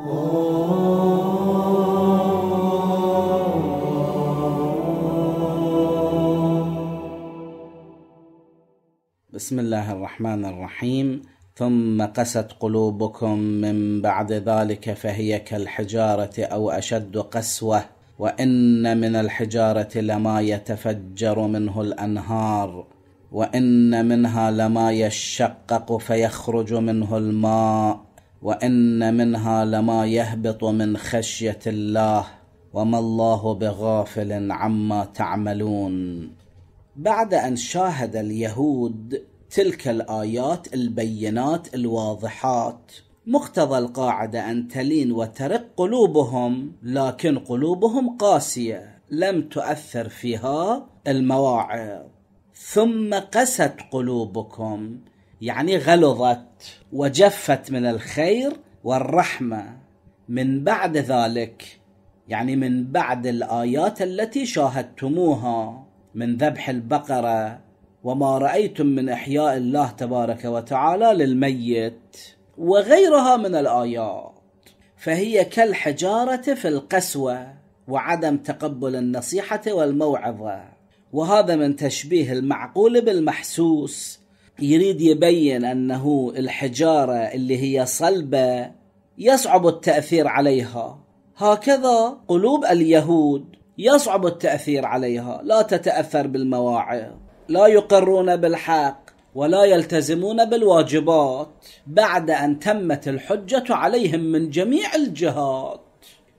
بسم الله الرحمن الرحيم ثم قست قلوبكم من بعد ذلك فهي كالحجاره او اشد قسوه وان من الحجاره لما يتفجر منه الانهار وان منها لما يشقق فيخرج منه الماء وان منها لما يهبط من خشيه الله وما الله بغافل عما تعملون بعد ان شاهد اليهود تلك الايات البينات الواضحات مقتضى القاعده ان تلين وترق قلوبهم لكن قلوبهم قاسيه لم تؤثر فيها المواعظ ثم قست قلوبكم يعني غلظت وجفت من الخير والرحمه من بعد ذلك يعني من بعد الايات التي شاهدتموها من ذبح البقره وما رايتم من احياء الله تبارك وتعالى للميت وغيرها من الايات فهي كالحجاره في القسوه وعدم تقبل النصيحه والموعظه وهذا من تشبيه المعقول بالمحسوس يريد يبين انه الحجاره اللي هي صلبه يصعب التاثير عليها هكذا قلوب اليهود يصعب التاثير عليها لا تتاثر بالمواعظ لا يقرون بالحق ولا يلتزمون بالواجبات بعد ان تمت الحجه عليهم من جميع الجهات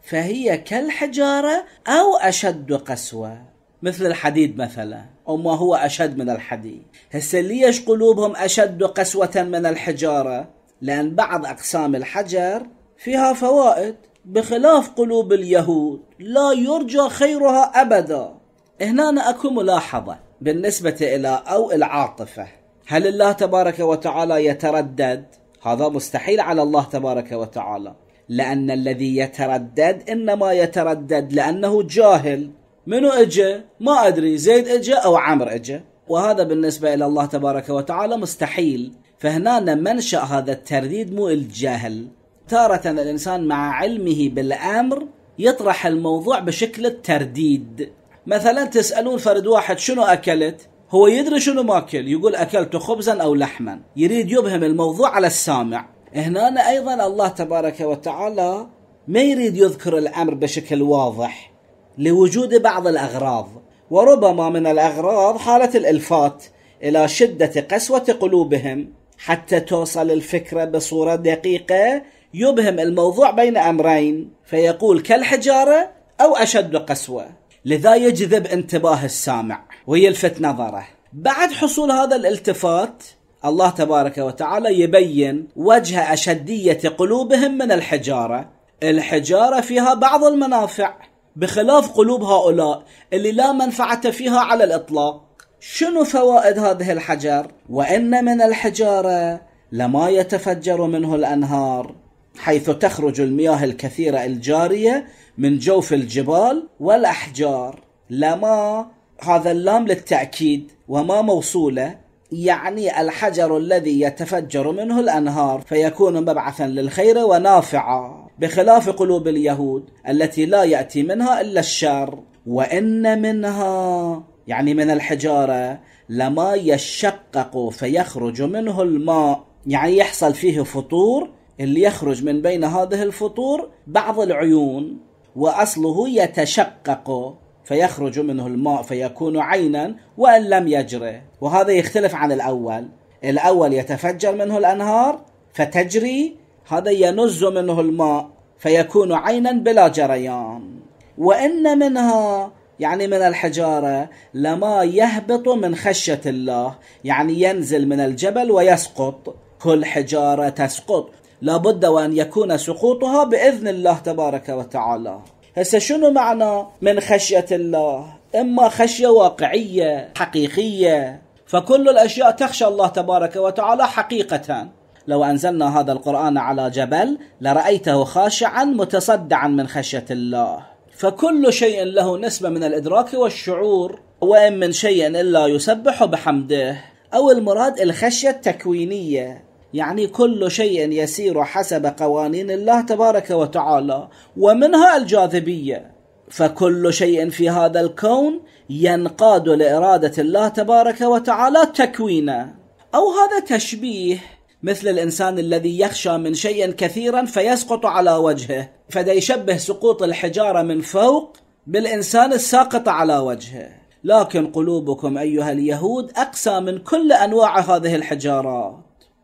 فهي كالحجاره او اشد قسوه مثل الحديد مثلا أو ما هو أشد من الحديد هسه ليش قلوبهم أشد قسوة من الحجارة لأن بعض أقسام الحجر فيها فوائد بخلاف قلوب اليهود لا يرجى خيرها أبدا هنا أكو ملاحظة بالنسبة إلى أو العاطفة هل الله تبارك وتعالى يتردد هذا مستحيل على الله تبارك وتعالى لأن الذي يتردد إنما يتردد لأنه جاهل منو اجى؟ ما ادري زيد اجى او عمر اجى وهذا بالنسبه الى الله تبارك وتعالى مستحيل فهنا منشا هذا الترديد مو الجهل تارة الانسان مع علمه بالامر يطرح الموضوع بشكل الترديد مثلا تسالون فرد واحد شنو اكلت؟ هو يدري شنو ماكل يقول اكلت خبزا او لحما يريد يبهم الموضوع على السامع هنا ايضا الله تبارك وتعالى ما يريد يذكر الامر بشكل واضح لوجود بعض الاغراض وربما من الاغراض حاله الالفات الى شده قسوه قلوبهم حتى توصل الفكره بصوره دقيقه يبهم الموضوع بين امرين فيقول كالحجاره او اشد قسوه لذا يجذب انتباه السامع ويلفت نظره بعد حصول هذا الالتفات الله تبارك وتعالى يبين وجه اشديه قلوبهم من الحجاره الحجاره فيها بعض المنافع بخلاف قلوب هؤلاء اللي لا منفعة فيها على الإطلاق شنو فوائد هذه الحجر؟ وإن من الحجارة لما يتفجر منه الأنهار حيث تخرج المياه الكثيرة الجارية من جوف الجبال والأحجار لما هذا اللام للتأكيد وما موصولة يعني الحجر الذي يتفجر منه الأنهار فيكون مبعثا للخير ونافعا بخلاف قلوب اليهود التي لا ياتي منها الا الشر وان منها يعني من الحجاره لما يشقق فيخرج منه الماء يعني يحصل فيه فطور اللي يخرج من بين هذه الفطور بعض العيون واصله يتشقق فيخرج منه الماء فيكون عينا وان لم يجري وهذا يختلف عن الاول الاول يتفجر منه الانهار فتجري هذا ينز منه الماء فيكون عينا بلا جريان وان منها يعني من الحجاره لما يهبط من خشيه الله يعني ينزل من الجبل ويسقط كل حجاره تسقط لابد وان يكون سقوطها باذن الله تبارك وتعالى هسه شنو معنى من خشيه الله اما خشيه واقعيه حقيقيه فكل الاشياء تخشى الله تبارك وتعالى حقيقه لو أنزلنا هذا القرآن على جبل لرأيته خاشعا متصدعا من خشية الله فكل شيء له نسبة من الإدراك والشعور وإن من شيء إلا يسبح بحمده أو المراد الخشية التكوينية يعني كل شيء يسير حسب قوانين الله تبارك وتعالى ومنها الجاذبية فكل شيء في هذا الكون ينقاد لإرادة الله تبارك وتعالى تكوينه أو هذا تشبيه مثل الإنسان الذي يخشى من شيء كثيرا فيسقط على وجهه فدا يشبه سقوط الحجارة من فوق بالإنسان الساقط على وجهه لكن قلوبكم أيها اليهود أقسى من كل أنواع هذه الحجارات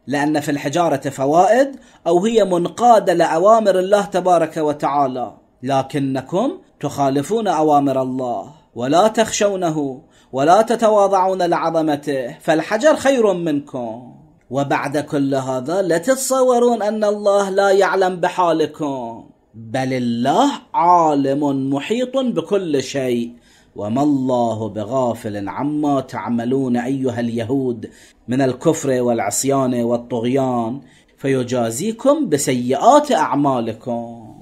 لأن في الحجارة فوائد أو هي منقادة لأوامر الله تبارك وتعالى لكنكم تخالفون أوامر الله ولا تخشونه ولا تتواضعون لعظمته فالحجر خير منكم وبعد كل هذا لا تتصورون أن الله لا يعلم بحالكم بل الله عالم محيط بكل شيء وما الله بغافل عما تعملون ايها اليهود من الكفر والعصيان والطغيان فيجازيكم بسيئات اعمالكم.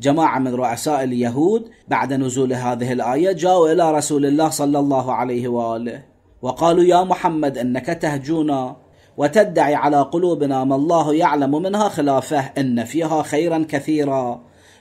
جماعه من رؤساء اليهود بعد نزول هذه الايه جاءوا الى رسول الله صلى الله عليه واله وقالوا يا محمد انك تهجونا وتدعي على قلوبنا ما الله يعلم منها خلافه ان فيها خيرا كثيرا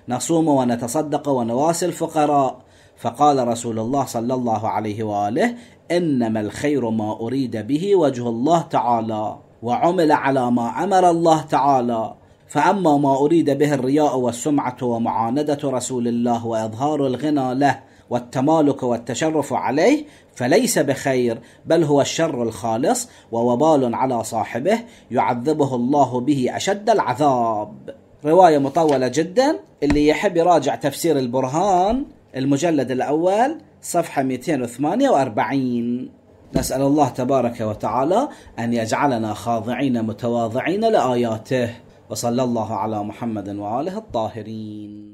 نصوم ونتصدق ونواسي الفقراء فقال رسول الله صلى الله عليه واله انما الخير ما اريد به وجه الله تعالى وعمل على ما امر الله تعالى فاما ما اريد به الرياء والسمعه ومعانده رسول الله واظهار الغنى له والتمالك والتشرف عليه فليس بخير بل هو الشر الخالص ووبال على صاحبه يعذبه الله به اشد العذاب. روايه مطوله جدا اللي يحب يراجع تفسير البرهان المجلد الاول صفحه 248 نسال الله تبارك وتعالى ان يجعلنا خاضعين متواضعين لاياته وصلى الله على محمد واله الطاهرين.